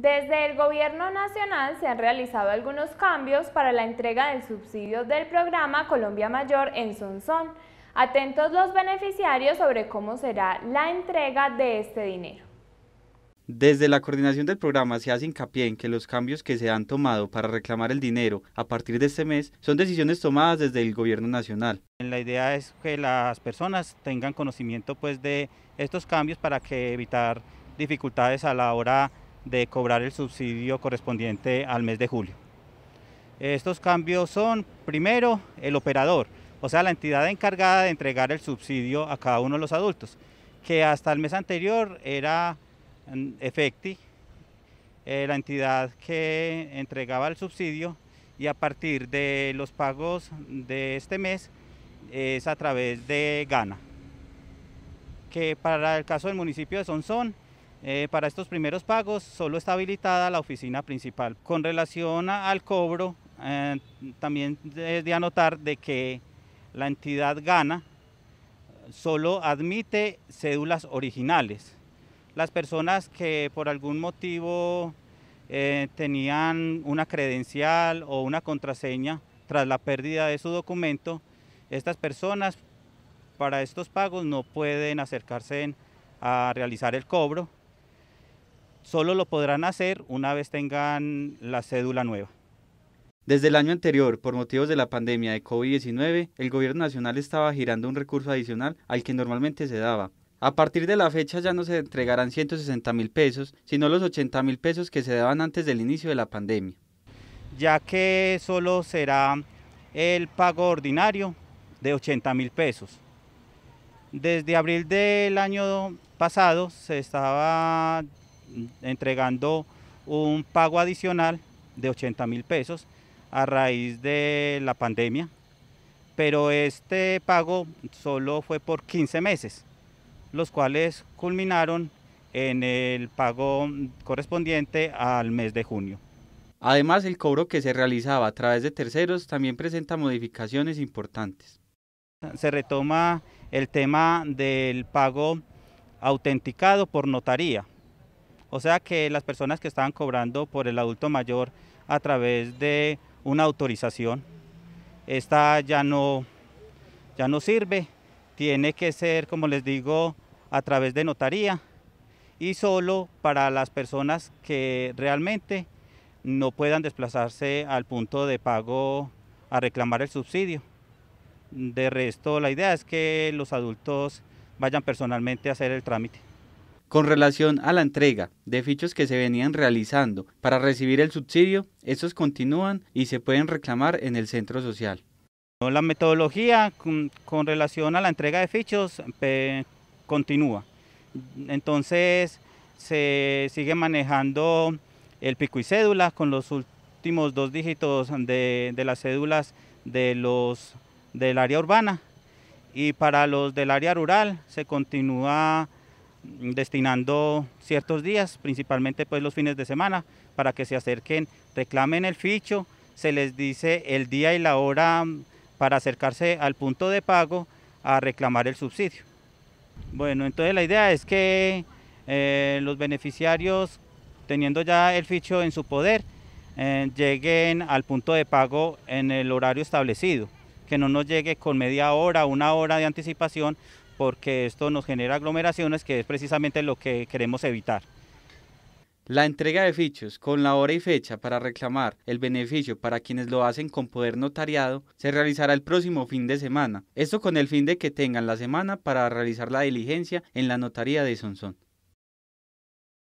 Desde el Gobierno Nacional se han realizado algunos cambios para la entrega del subsidio del programa Colombia Mayor en Sonsón. Atentos los beneficiarios sobre cómo será la entrega de este dinero. Desde la coordinación del programa se hace hincapié en que los cambios que se han tomado para reclamar el dinero a partir de este mes son decisiones tomadas desde el gobierno nacional. La idea es que las personas tengan conocimiento pues de estos cambios para que evitar dificultades a la hora de cobrar el subsidio correspondiente al mes de julio. Estos cambios son, primero, el operador, o sea, la entidad encargada de entregar el subsidio a cada uno de los adultos, que hasta el mes anterior era Efecti, eh, la entidad que entregaba el subsidio, y a partir de los pagos de este mes es a través de Gana, que para el caso del municipio de Sonsón, eh, para estos primeros pagos solo está habilitada la oficina principal. Con relación al cobro, eh, también es de anotar de que la entidad gana solo admite cédulas originales. Las personas que por algún motivo eh, tenían una credencial o una contraseña tras la pérdida de su documento, estas personas para estos pagos no pueden acercarse a realizar el cobro Solo lo podrán hacer una vez tengan la cédula nueva. Desde el año anterior, por motivos de la pandemia de COVID-19, el gobierno nacional estaba girando un recurso adicional al que normalmente se daba. A partir de la fecha ya no se entregarán 160 mil pesos, sino los 80 mil pesos que se daban antes del inicio de la pandemia. Ya que solo será el pago ordinario de 80 mil pesos. Desde abril del año pasado se estaba entregando un pago adicional de 80 mil pesos a raíz de la pandemia, pero este pago solo fue por 15 meses, los cuales culminaron en el pago correspondiente al mes de junio. Además, el cobro que se realizaba a través de terceros también presenta modificaciones importantes. Se retoma el tema del pago autenticado por notaría, o sea que las personas que estaban cobrando por el adulto mayor a través de una autorización, esta ya no, ya no sirve, tiene que ser, como les digo, a través de notaría y solo para las personas que realmente no puedan desplazarse al punto de pago a reclamar el subsidio. De resto, la idea es que los adultos vayan personalmente a hacer el trámite. Con relación a la entrega de fichos que se venían realizando para recibir el subsidio, estos continúan y se pueden reclamar en el centro social. La metodología con, relación a la entrega de fichos continúa. Entonces se sigue manejando el pico y cédula con los últimos dos dígitos de, las cédulas de los del área urbana y para los del área rural se continúa destinando ciertos días, principalmente pues los fines de semana, para que se acerquen, reclamen el ficho, se les dice el día y la hora mm, para acercarse al punto de pago a reclamar el subsidio. Bueno, entonces la idea es que eh, los beneficiarios, teniendo ya el ficho en su poder, eh, lleguen al punto de pago en el horario establecido, que no nos llegue con media hora, una hora de anticipación, porque esto nos genera aglomeraciones que es precisamente lo que queremos evitar. La entrega de fichos con la hora y fecha para reclamar el beneficio para quienes lo hacen con poder notariado se realizará el próximo fin de semana, esto con el fin de que tengan la semana para realizar la diligencia en la notaría de Sonsón.